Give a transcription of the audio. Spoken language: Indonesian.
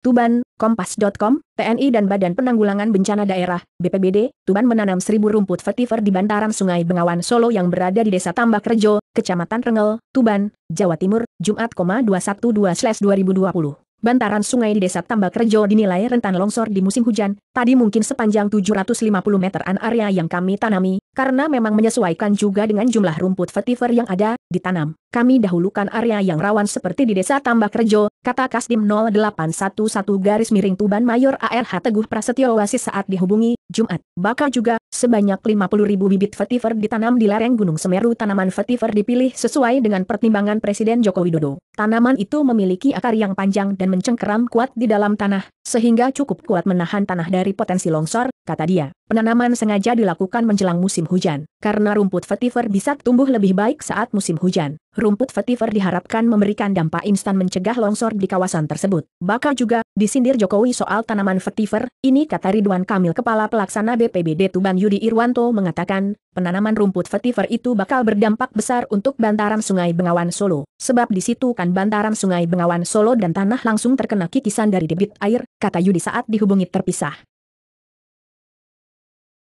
Tuban, Kompas.com, TNI dan Badan Penanggulangan Bencana Daerah, BPBD, Tuban menanam seribu rumput vetiver di bantaran Sungai Bengawan Solo yang berada di Desa Tambak Rejo, Kecamatan Rengel, Tuban, Jawa Timur, Jumat, 212-2020. Bantaran sungai di Desa Tambak Rejo dinilai rentan longsor di musim hujan, tadi mungkin sepanjang 750 meteran area yang kami tanami, karena memang menyesuaikan juga dengan jumlah rumput vetiver yang ada, ditanam. Kami dahulukan area yang rawan seperti di desa Tambak Rejo, kata Kasdim 0811 garis miring Tuban Mayor ARH Teguh Prasetyo Wasis saat dihubungi, Jumat. Bakal juga, sebanyak 50 ribu bibit vetiver ditanam di lereng Gunung Semeru. Tanaman vetiver dipilih sesuai dengan pertimbangan Presiden Joko Widodo. Tanaman itu memiliki akar yang panjang dan mencengkeram kuat di dalam tanah, sehingga cukup kuat menahan tanah dari potensi longsor, kata dia. Penanaman sengaja dilakukan menjelang musim hujan, karena rumput vetiver bisa tumbuh lebih baik saat musim hujan. Rumput vetiver diharapkan memberikan dampak instan mencegah longsor di kawasan tersebut. Bakal juga, disindir Jokowi soal tanaman vetiver, ini kata Ridwan Kamil Kepala Pelaksana BPBD Tuban Yudi Irwanto mengatakan, penanaman rumput vetiver itu bakal berdampak besar untuk bantaran sungai Bengawan Solo, sebab di situ kan bantaran sungai Bengawan Solo dan tanah langsung terkena kikisan dari debit air, kata Yudi saat dihubungi terpisah.